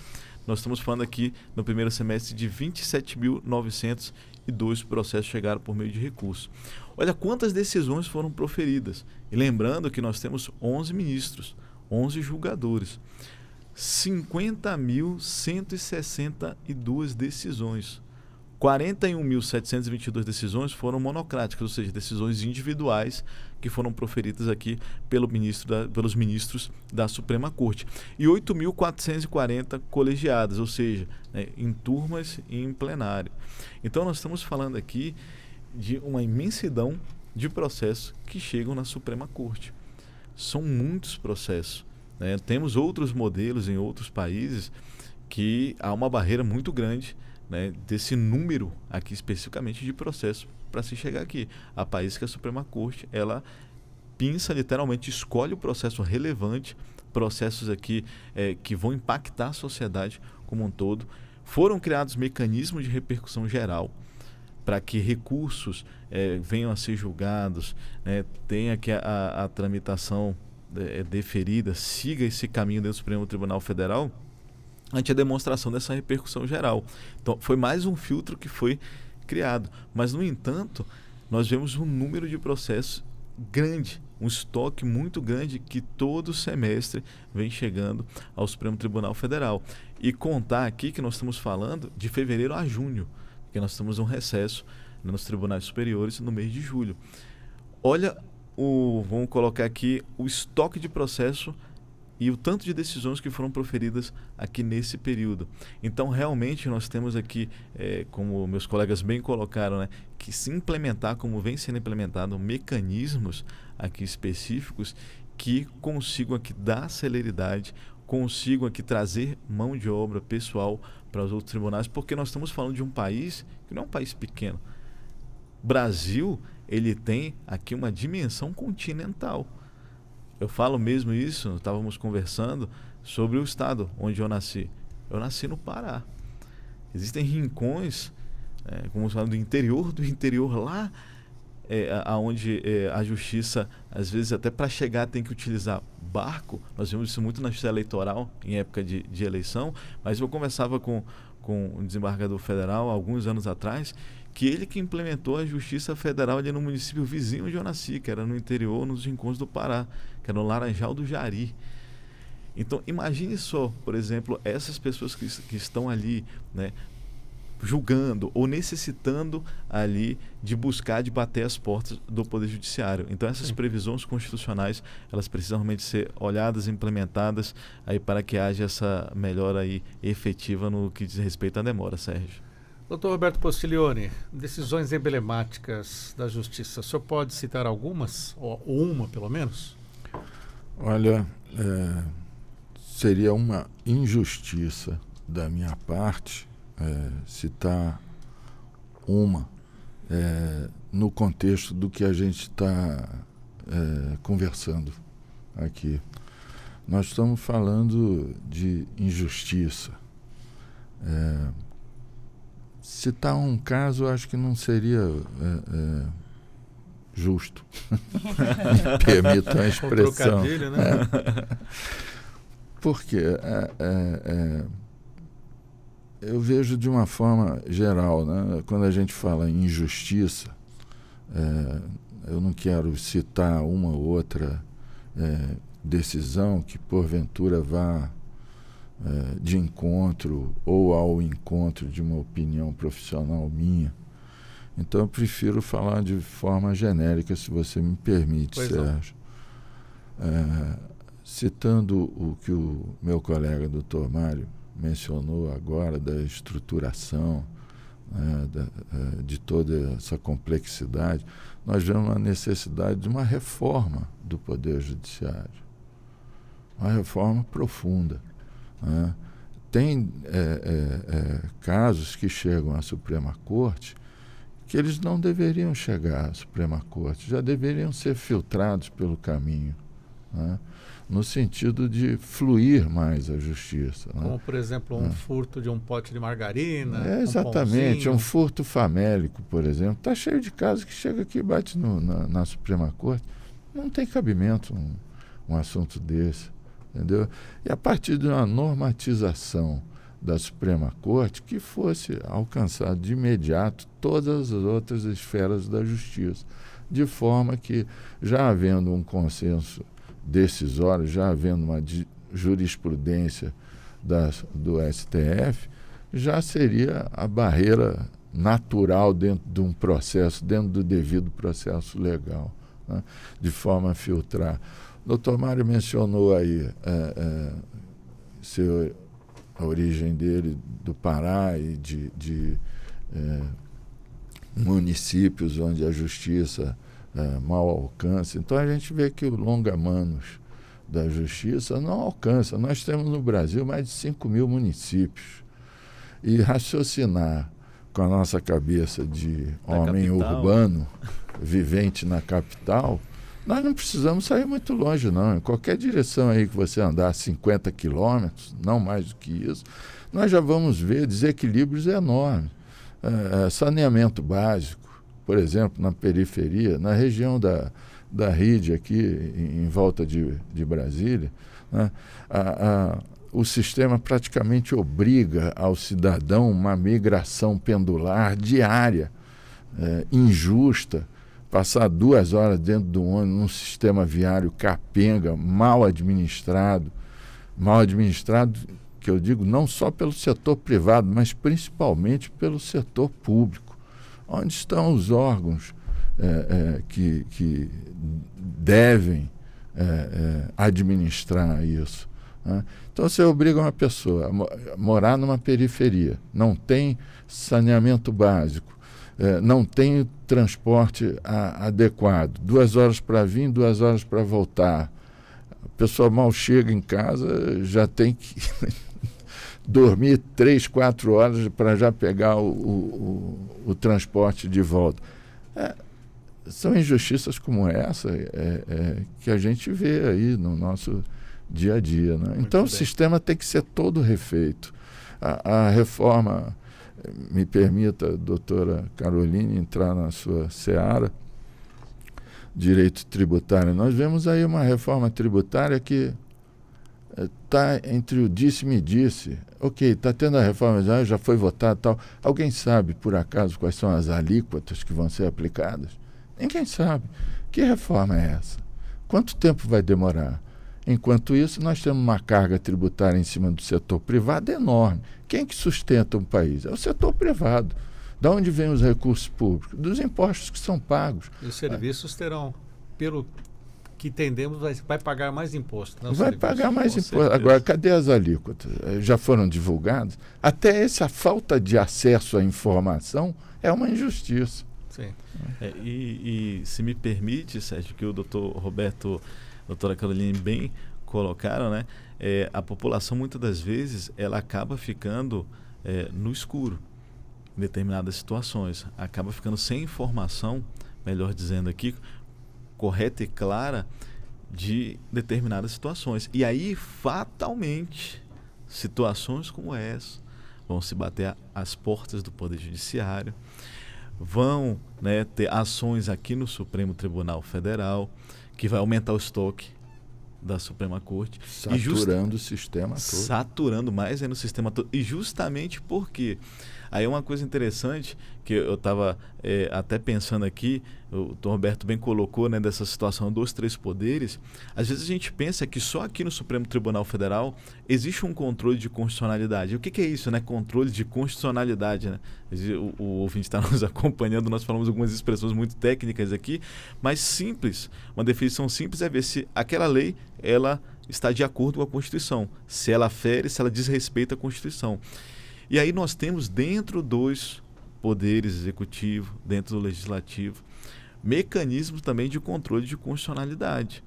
nós estamos falando aqui no primeiro semestre de 27.902 processos chegaram por meio de recurso. Olha quantas decisões foram proferidas. E lembrando que nós temos 11 ministros, 11 julgadores. 50.162 decisões. 41.722 decisões foram monocráticas, ou seja, decisões individuais que foram proferidas aqui pelo ministro da, pelos ministros da Suprema Corte. E 8.440 colegiadas, ou seja, né, em turmas e em plenário. Então, nós estamos falando aqui de uma imensidão de processos que chegam na Suprema Corte. São muitos processos. Né? Temos outros modelos em outros países que há uma barreira muito grande né, desse número aqui especificamente de processo para se chegar aqui. Há países que a Suprema Corte ela pinça literalmente, escolhe o processo relevante, processos aqui é, que vão impactar a sociedade como um todo. Foram criados mecanismos de repercussão geral para que recursos é, venham a ser julgados, né, tenha que a, a, a tramitação é, é, deferida siga esse caminho dentro do Supremo Tribunal Federal ante a demonstração dessa repercussão geral. Então, foi mais um filtro que foi criado. Mas, no entanto, nós vemos um número de processos grande, um estoque muito grande que todo semestre vem chegando ao Supremo Tribunal Federal. E contar aqui que nós estamos falando de fevereiro a junho, porque nós temos um recesso nos tribunais superiores no mês de julho. Olha o, vamos colocar aqui, o estoque de processo e o tanto de decisões que foram proferidas aqui nesse período. Então, realmente, nós temos aqui, é, como meus colegas bem colocaram, né, que se implementar, como vem sendo implementado, mecanismos aqui específicos que consigam aqui dar celeridade, consigam aqui trazer mão de obra pessoal para os outros tribunais, porque nós estamos falando de um país que não é um país pequeno. Brasil ele tem aqui uma dimensão continental. Eu falo mesmo isso, estávamos conversando sobre o estado onde eu nasci. Eu nasci no Pará. Existem rincões, é, como falando do interior do interior lá, é, aonde é, a justiça às vezes até para chegar tem que utilizar barco. Nós vimos isso muito na justiça eleitoral em época de, de eleição. Mas eu conversava com com um desembargador federal alguns anos atrás que ele que implementou a justiça federal ali no município vizinho de nasci, que era no interior, nos rincões do Pará, que era no Laranjal do Jari. Então, imagine só, por exemplo, essas pessoas que, que estão ali, né, julgando ou necessitando ali de buscar de bater as portas do poder judiciário. Então essas Sim. previsões constitucionais, elas precisam realmente ser olhadas, implementadas aí para que haja essa melhora aí efetiva no que diz respeito à demora, Sérgio. Doutor Roberto Postiglione, decisões emblemáticas da justiça, o senhor pode citar algumas, ou uma pelo menos? Olha, é, seria uma injustiça da minha parte é, citar uma é, no contexto do que a gente está é, conversando aqui. Nós estamos falando de injustiça. É, citar tá um caso, acho que não seria é, é, justo. Permita a expressão. Um né? É. Porque é, é, é, eu vejo de uma forma geral, né? quando a gente fala em injustiça, eu não quero citar uma ou outra decisão que porventura vá eh, de encontro ou ao encontro de uma opinião profissional minha. Então eu prefiro falar de forma genérica, se você me permite, pois Sérgio. Eh, citando o que o meu colega doutor Mário mencionou agora da estruturação, né, da, eh, de toda essa complexidade, nós vemos a necessidade de uma reforma do Poder Judiciário. Uma reforma profunda. Né? Tem é, é, é, casos que chegam à Suprema Corte que eles não deveriam chegar à Suprema Corte, já deveriam ser filtrados pelo caminho. Né? no sentido de fluir mais a justiça. Né? Como, por exemplo, um é. furto de um pote de margarina. É, exatamente, um, um furto famélico, por exemplo. Está cheio de casos que chega aqui e bate no, na, na, Suprema Corte. Não tem cabimento um, um assunto desse. Entendeu? E a partir de uma normatização da Suprema Corte que fosse alcançado de imediato todas as outras esferas da justiça, de forma que, já havendo um consenso decisório, já havendo uma jurisprudência das do STF, já seria a barreira natural dentro de um processo, dentro do devido processo legal, né? de forma a filtrar Doutor Mário mencionou aí é, é seu, a origem dele do Pará e de, de é, municípios onde a justiça é, mal alcança. Então a gente vê que o longa-manos da justiça não alcança. Nós temos no Brasil mais de 5 mil municípios. E raciocinar com a nossa cabeça de homem urbano, vivente na capital, nós não precisamos sair muito longe, não. Em qualquer direção aí que você andar 50 quilômetros, não mais do que isso, nós já vamos ver desequilíbrios enormes. É, é, saneamento básico, por exemplo, na periferia, na região da, da rede aqui, em, em volta de, de Brasília, né? a, a, o sistema praticamente obriga ao cidadão uma migração pendular diária, é, injusta, passar duas horas dentro do ônibus num sistema viário capenga, mal administrado, mal administrado, que eu digo não só pelo setor privado, mas principalmente pelo setor público. Onde estão os órgãos é, é, que, que devem é, é administrar isso? Né? Então você obriga uma pessoa a morar numa periferia, não tem saneamento básico, é, não tem transporte a, adequado, duas horas para vir, duas horas para voltar. A pessoa mal chega em casa, já tem que dormir três, quatro horas para já pegar o, o, o, transporte de volta. É, são injustiças como essa é, é, que a gente vê aí no nosso dia a dia. Né? Então, bem. o sistema tem que ser todo refeito. A, a reforma me permita, doutora Caroline, entrar na sua seara, direito tributário. Nós vemos aí uma reforma tributária que está eh, entre o disse e disse. Ok, está tendo a reforma, já, já foi votada tal. Alguém sabe, por acaso, quais são as alíquotas que vão ser aplicadas? Ninguém sabe. Que reforma é essa? Quanto tempo vai demorar? Enquanto isso, nós temos uma carga tributária em cima do setor privado enorme. Quem que sustenta um país? É o setor privado. Da onde vêm os recursos públicos? Dos impostos que são pagos. E os serviços terão, pelo que entendemos, vai, vai pagar mais imposto. Né, vai pagar mais imposto. Agora, cadê as alíquotas? Eh, já foram divulgadas? Até essa falta de acesso à informação é uma injustiça. Sim. É, e, e, se me permite, Sérgio, que o doutor Roberto doutora Caroline bem colocaram, né? É, a população muitas das vezes ela acaba ficando é, no escuro em determinadas situações, acaba ficando sem informação, melhor dizendo aqui, correta e clara de determinadas situações. E aí, fatalmente, situações como essa vão se bater às portas do Poder Judiciário, vão né, ter ações aqui no Supremo Tribunal Federal que vai aumentar o estoque da Suprema Corte. Saturando just... o sistema todo. Saturando mais aí no sistema todo. E justamente porque Aí uma coisa interessante que eu estava é, eh, até pensando aqui, o Tom Roberto bem colocou, né, dessa situação dos três poderes, às vezes a gente pensa que só aqui no Supremo Tribunal Federal existe um controle de constitucionalidade. O que, que é isso, né? Controle de constitucionalidade, né? O, o ouvinte está nos acompanhando, nós falamos algumas expressões muito técnicas aqui, mas simples, uma definição simples é ver se aquela lei, ela está de acordo com a Constituição, se ela fere, se ela desrespeita a Constituição. E aí nós temos dentro dos poderes executivo, dentro do legislativo, mecanismos também de controle de constitucionalidade.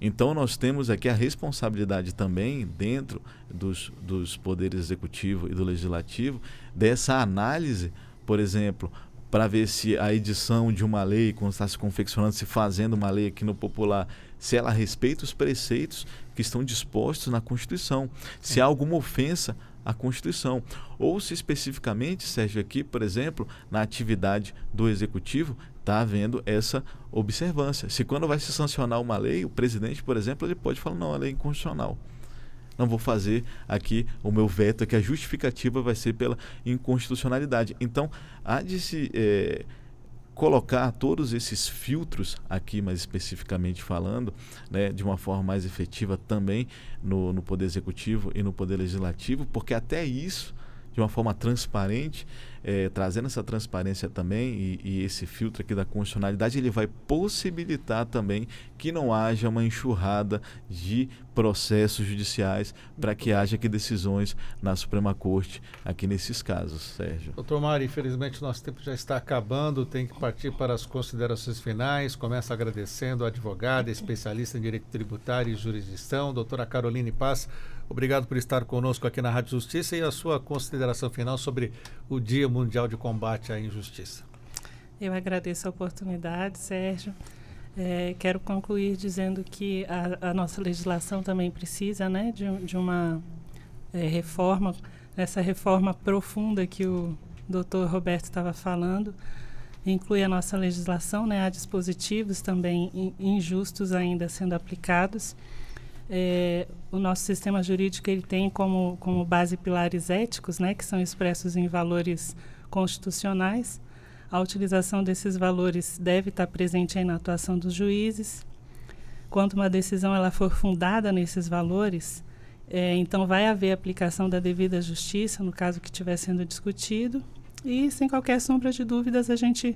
Então nós temos aqui a responsabilidade também dentro dos, dos poderes executivo e do legislativo dessa análise, por exemplo, para ver se a edição de uma lei, quando está se confeccionando, se fazendo uma lei aqui no popular, se ela respeita os preceitos que estão dispostos na Constituição, se há alguma ofensa a Constituição. Ou se especificamente, Sérgio, aqui, por exemplo, na atividade do Executivo, está havendo essa observância. Se quando vai se sancionar uma lei, o presidente, por exemplo, ele pode falar, não, a lei é inconstitucional não vou fazer aqui o meu veto, que a justificativa vai ser pela inconstitucionalidade. Então, há de se. Eh, colocar todos esses filtros aqui, mais especificamente falando, né, de uma forma mais efetiva também no, no Poder Executivo e no Poder Legislativo, porque até isso de uma forma transparente, é, trazendo essa transparência também e, e, esse filtro aqui da constitucionalidade, ele vai possibilitar também que não haja uma enxurrada de processos judiciais para que haja aqui decisões na Suprema Corte aqui nesses casos, Sérgio. Doutor Mário, infelizmente o nosso tempo já está acabando, tem que partir para as considerações finais. Começo agradecendo a advogada, especialista em direito tributário e jurisdição, doutora Caroline Paz Obrigado por estar conosco aqui na Rádio Justiça e a sua consideração final sobre o Dia Mundial de Combate à Injustiça. Eu agradeço a oportunidade, Sérgio. É, quero concluir dizendo que a, a, nossa legislação também precisa né, de, de uma é, reforma, essa reforma profunda que o doutor Roberto estava falando, inclui a nossa legislação, né, há dispositivos também injustos ainda sendo aplicados é, o nosso sistema jurídico ele tem como, como base pilares éticos, né, que são expressos em valores constitucionais. A utilização desses valores deve estar presente na atuação dos juízes. Quando uma decisão ela for fundada nesses valores, é, então vai haver aplicação da devida justiça no caso que estiver sendo discutido. E sem qualquer sombra de dúvidas, a gente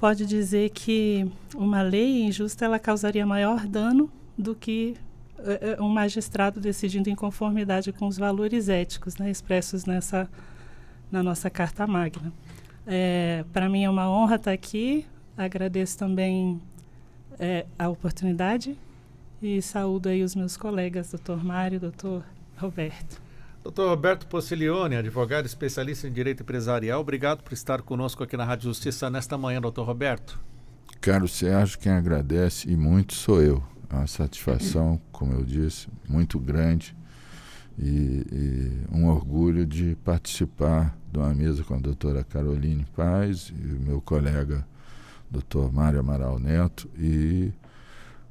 pode dizer que uma lei injusta ela causaria maior dano do que eh, eh, um magistrado decidindo em conformidade com os valores éticos né, expressos nessa, na nossa Carta Magna. É, eh, Para mim é uma honra estar tá aqui, agradeço também é, a oportunidade e saúdo aí os meus colegas, doutor Mário e doutor Roberto. Doutor Roberto Possilione, advogado especialista em direito empresarial, obrigado por estar conosco aqui na Rádio Justiça nesta manhã, doutor Roberto. Caro Sérgio, quem agradece e muito sou eu uma satisfação, como eu disse, muito grande e, e, um orgulho de participar de uma mesa com a doutora Caroline Paz e o meu colega doutor Mário Amaral Neto e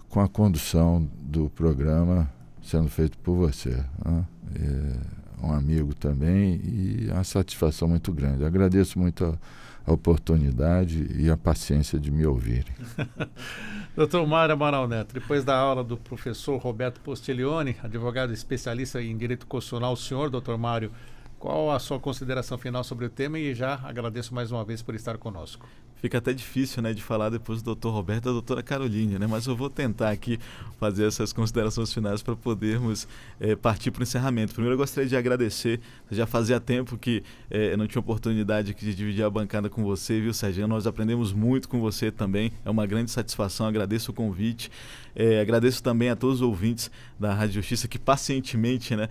com a condução do programa sendo feito por você. Né? É um amigo também e uma satisfação muito grande. agradeço muito a, a oportunidade e a paciência de me ouvirem. Doutor Mário Amaral Neto, depois da aula do professor Roberto Postiglione, advogado especialista em direito constitucional, o senhor, doutor Mário, qual a sua consideração final sobre o tema e já agradeço mais uma vez por estar conosco. Fica até difícil né, de falar depois do Dr. Roberto e da doutora Caroline, né? mas eu vou tentar aqui fazer essas considerações finais para podermos é, partir para o encerramento. Primeiro, eu gostaria de agradecer. Já fazia tempo que é, eu não tinha oportunidade de dividir a bancada com você, viu, Sérgio? Nós aprendemos muito com você também. É uma grande satisfação. Agradeço o convite. É, agradeço também a todos os ouvintes da Rádio Justiça que pacientemente né,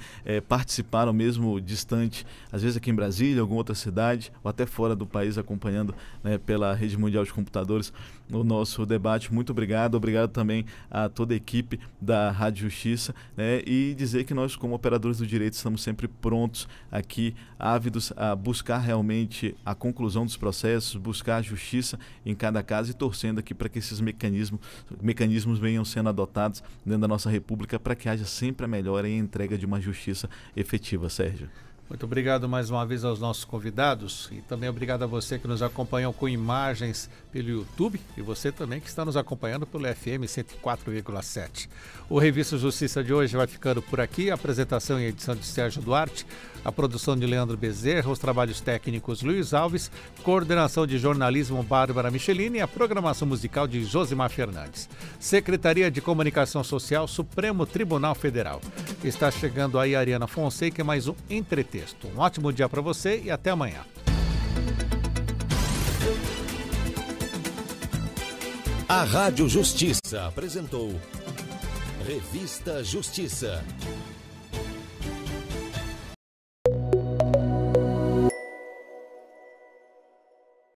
participaram, mesmo distante, às vezes aqui em Brasília, alguma outra cidade, ou até fora do país, acompanhando né, pela Rede Mundial de Computadores, o nosso debate. Muito obrigado, obrigado também a toda a equipe da Rádio Justiça né, e dizer que nós, como operadores do direito, estamos sempre prontos aqui, ávidos a buscar realmente a conclusão dos processos, buscar a justiça em cada caso e torcendo aqui para que esses mecanismos, mecanismos venham sendo adotados dentro da nossa República para que haja sempre a melhora e a entrega de uma justiça efetiva, Sérgio. Muito obrigado mais uma vez aos nossos convidados e também obrigado a você que nos acompanhou com imagens pelo YouTube e você também que está nos acompanhando pelo FM 104,7. O Revista Justiça de hoje vai ficando por aqui. apresentação e edição de Sérgio Duarte. A produção de Leandro Bezerra, os trabalhos técnicos Luiz Alves, coordenação de jornalismo Bárbara Michelini e a programação musical de Josimar Fernandes. Secretaria de Comunicação Social, Supremo Tribunal Federal. Está chegando aí a Ariana Fonseca mais um Entretexto. Um ótimo dia para você e até amanhã. A Rádio Justiça apresentou Revista Justiça.